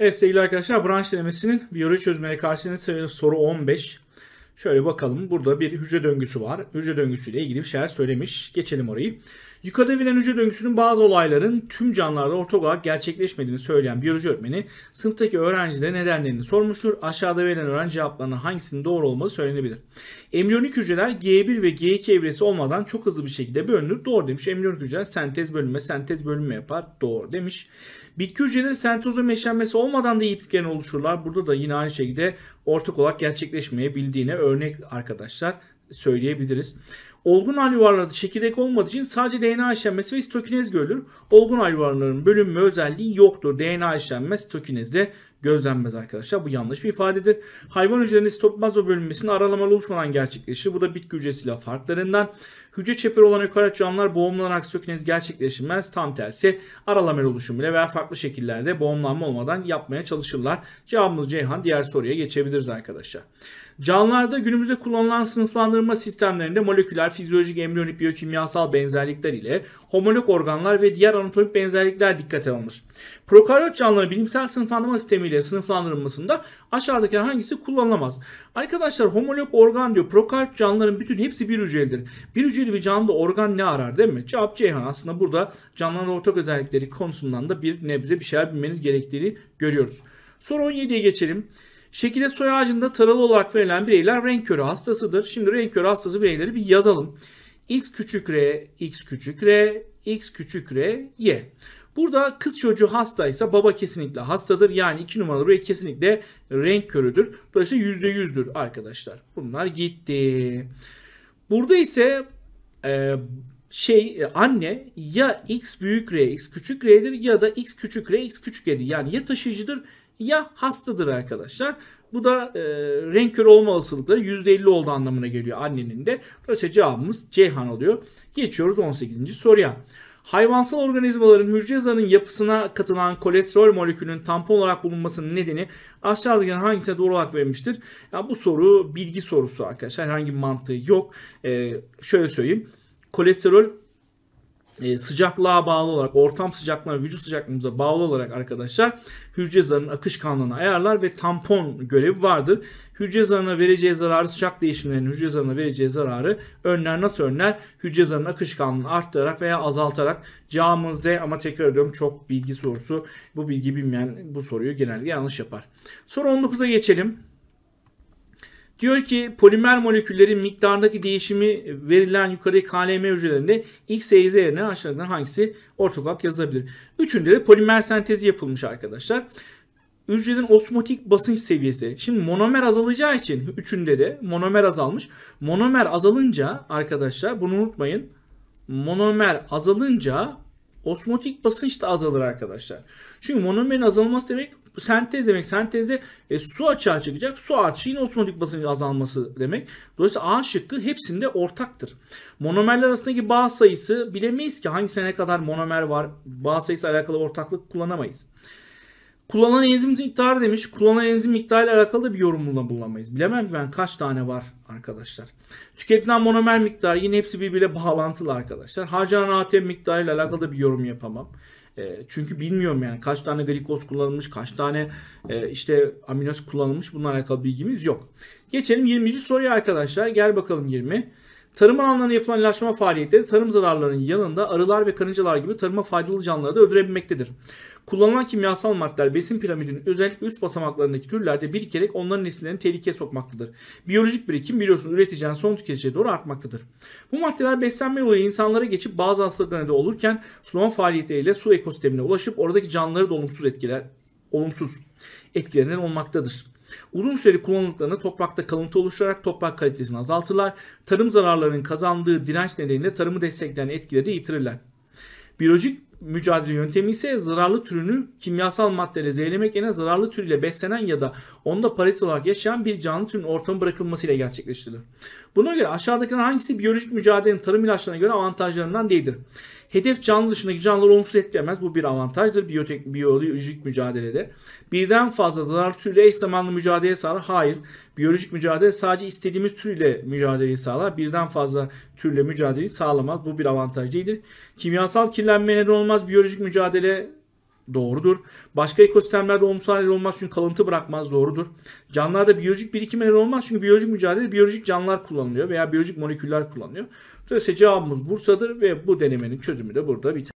Evet sevgili arkadaşlar branş denemesinin biyoloji çözüm MKS'nin soru 15. Şöyle bakalım burada bir hücre döngüsü var. Hücre döngüsüyle ilgili bir şeyler söylemiş. Geçelim orayı. Yukarıda verilen hücre döngüsünün bazı olayların tüm canlılarda ortak olarak gerçekleşmediğini söyleyen biyoloji öğretmeni sınıftaki öğrencilere nedenlerini sormuştur. Aşağıda verilen öğrenci cevaplarının hangisinin doğru olması söylenebilir. Embriyonik hücreler G1 ve G2 evresi olmadan çok hızlı bir şekilde bölünür. Doğru demiş. Embriyonik hücreler sentez bölünme, sentez bölünme yapar. Doğru demiş. Bitki hücreleri sentoz ve meşlenmesi olmadan da ipliklerini oluşurlar. Burada da yine aynı şekilde ortak olarak gerçekleşmeyebildiğine örnek arkadaşlar söyleyebiliriz. Olgun hal çekirdek olmadığı için sadece DNA işlenmesi ve sitokinez görülür. Olgun hal bölünme özelliği yoktur. DNA işlenme sitokinezde gözlenmez arkadaşlar. Bu yanlış bir ifadedir. Hayvan hücrelerinde sitoplazma bölünmesinin aralamalı oluşmadan gerçekleşir. Bu da bitki hücresiyle farklarından. Hücre çeperi olan ökaryot canlılar boğumlanarak aksiyokinez gerçekleştirmez. Tam tersi aralamer oluşumuyla veya farklı şekillerde boğumlanma olmadan yapmaya çalışırlar. Cevabımız Ceyhan. Diğer soruya geçebiliriz arkadaşlar. Canlılarda günümüzde kullanılan sınıflandırma sistemlerinde moleküler, fizyolojik, embriyonik, biyokimyasal benzerlikler ile homolog organlar ve diğer anatomik benzerlikler dikkate alınır. Prokaryot canlıların bilimsel sınıflandırma sistemiyle sınıflandırılmasında aşağıdaki hangisi kullanılamaz? Arkadaşlar homolog organ diyor. Prokaryot canlıların bütün hepsi bir hücrelidir. Bir hücre Hücreli bir canlı organ ne arar değil mi? Cevap Ceyhan. Aslında burada canlıların ortak özellikleri konusundan da bir nebze bir şeyler bilmeniz gerektiğini görüyoruz. Soru 17'ye geçelim. Şekilde soy ağacında taralı olarak verilen bireyler renk körü hastasıdır. Şimdi renk körü hastası bireyleri bir yazalım. X küçük R, X küçük R, X küçük R, Y. Burada kız çocuğu hastaysa baba kesinlikle hastadır. Yani 2 numaralı birey kesinlikle renk körüdür. Dolayısıyla %100'dür arkadaşlar. Bunlar gitti. Burada ise e, şey e, anne ya x büyük r x küçük r'dir ya da x küçük r x küçük r'dir. Yani ya taşıyıcıdır ya hastadır arkadaşlar. Bu da e, renk körü olma olasılıkları %50 olduğu anlamına geliyor annenin de. Dolayısıyla cevabımız Ceyhan oluyor. Geçiyoruz 18. soruya. Hayvansal organizmaların hücre zarının yapısına katılan kolesterol molekülünün tampon olarak bulunmasının nedeni aşağıdaki hangisine doğru olarak verilmiştir? Yani bu soru bilgi sorusu arkadaşlar. Herhangi bir mantığı yok. Ee, şöyle söyleyeyim. Kolesterol e, sıcaklığa bağlı olarak ortam sıcaklığına vücut sıcaklığımıza bağlı olarak arkadaşlar hücre zarının akış ayarlar ve tampon görevi vardır. Hücre zarına vereceği zararı sıcak değişimlerinin hücre zarına vereceği zararı önler nasıl önler? Hücre zarının akış arttırarak veya azaltarak cevabımız ama tekrar ediyorum çok bilgi sorusu. Bu bilgi bilmeyen bu soruyu genelde yanlış yapar. Soru 19'a geçelim. Diyor ki polimer moleküllerin miktarındaki değişimi verilen yukarı KLM hücrelerinde X, Y, Z yerine aşağıdan hangisi ortak yazılabilir? Üçünde de polimer sentezi yapılmış arkadaşlar. Hücrenin osmotik basınç seviyesi. Şimdi monomer azalacağı için üçünde de monomer azalmış. Monomer azalınca arkadaşlar bunu unutmayın. Monomer azalınca osmotik basınç da azalır arkadaşlar. Çünkü monomerin azalması demek sentez demek. Sentezde e, su açığa çıkacak. Su artışı yine osmotik basınç azalması demek. Dolayısıyla A şıkkı hepsinde ortaktır. Monomerler arasındaki bağ sayısı bilemeyiz ki hangi sene kadar monomer var. Bağ sayısı alakalı ortaklık kullanamayız. Kullanılan enzim miktarı demiş. Kullanılan enzim miktarı ile alakalı da bir yorumla bulamayız. Bilemem ki ben kaç tane var arkadaşlar. Tüketilen monomer miktarı yine hepsi birbiriyle bağlantılı arkadaşlar. Harcanan ATM miktarı ile alakalı da bir yorum yapamam. E, çünkü bilmiyorum yani kaç tane glikoz kullanılmış, kaç tane e, işte aminoz kullanılmış bununla alakalı bilgimiz yok. Geçelim 20. soruya arkadaşlar. Gel bakalım 20. Tarım alanlarına yapılan ilaçlama faaliyetleri tarım zararlarının yanında arılar ve karıncalar gibi tarıma faydalı canlıları da öldürebilmektedir. Kullanılan kimyasal maddeler besin piramidinin özellikle üst basamaklarındaki türlerde birikerek onların nesillerini tehlikeye sokmaktadır. Biyolojik birikim biliyorsunuz üreticiden son tüketiciye doğru artmaktadır. Bu maddeler beslenme yoluyla insanlara geçip bazı hastalıklara neden olurken sulama faaliyetleriyle su ekosistemine ulaşıp oradaki canlıları da olumsuz etkiler olumsuz etkilerinden olmaktadır. Uzun süreli kullanıldıklarında toprakta kalıntı oluşarak toprak kalitesini azaltırlar. Tarım zararlarının kazandığı direnç nedeniyle tarımı destekleyen etkileri de yitirirler. Biyolojik mücadele yöntemi ise zararlı türünü kimyasal maddeyle zehirlemek yerine zararlı türüyle beslenen ya da onda parazit olarak yaşayan bir canlı türün ortama bırakılmasıyla gerçekleştirilir. Buna göre aşağıdakilerden hangisi biyolojik mücadelenin tarım ilaçlarına göre avantajlarından değildir? Hedef canlı dışındaki canlıları olumsuz etkilemez. Bu bir avantajdır biyotek, biyolojik mücadelede. Birden fazla zararlı türle eş zamanlı mücadele sağlar. Hayır. Biyolojik mücadele sadece istediğimiz türle mücadeleyi sağlar. Birden fazla türle mücadeleyi sağlamaz. Bu bir avantaj değildir. Kimyasal kirlenme neden olmaz olmaz biyolojik mücadele doğrudur. Başka ekosistemlerde olumsuz haller olmaz çünkü kalıntı bırakmaz doğrudur. Canlılarda biyolojik birikimler olmaz çünkü biyolojik mücadele biyolojik canlılar kullanılıyor veya biyolojik moleküller kullanılıyor. Dolayısıyla cevabımız Bursa'dır ve bu denemenin çözümü de burada biter.